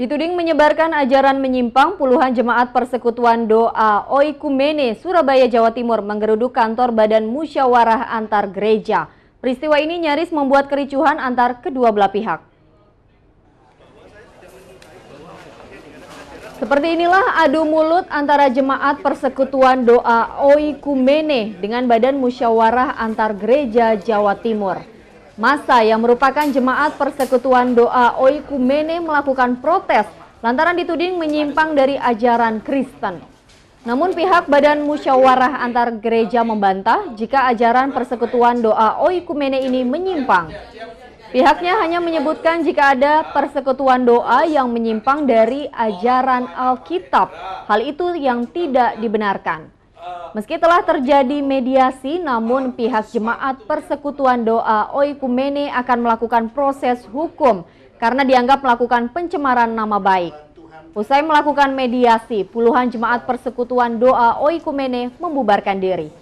Dituding menyebarkan ajaran menyimpang, puluhan jemaat persekutuan doa Oikumene, Surabaya, Jawa Timur menggeruduk kantor Badan Musyawarah Antar Gereja. Peristiwa ini nyaris membuat kericuhan antar kedua belah pihak. Seperti inilah adu mulut antara jemaat persekutuan doa Oikumene dengan Badan Musyawarah Antar Gereja Jawa Timur. Masa yang merupakan jemaat persekutuan doa Oikumene melakukan protes lantaran dituding menyimpang dari ajaran Kristen. Namun pihak Badan Musyawarah Antar Gereja membantah jika ajaran persekutuan doa Oikumene ini menyimpang. Pihaknya hanya menyebutkan jika ada persekutuan doa yang menyimpang dari ajaran Alkitab. Hal itu yang tidak dibenarkan. Meski telah terjadi mediasi, namun pihak jemaat persekutuan doa Oikumene akan melakukan proses hukum karena dianggap melakukan pencemaran nama baik. Usai melakukan mediasi, puluhan jemaat persekutuan doa Oikumene membubarkan diri.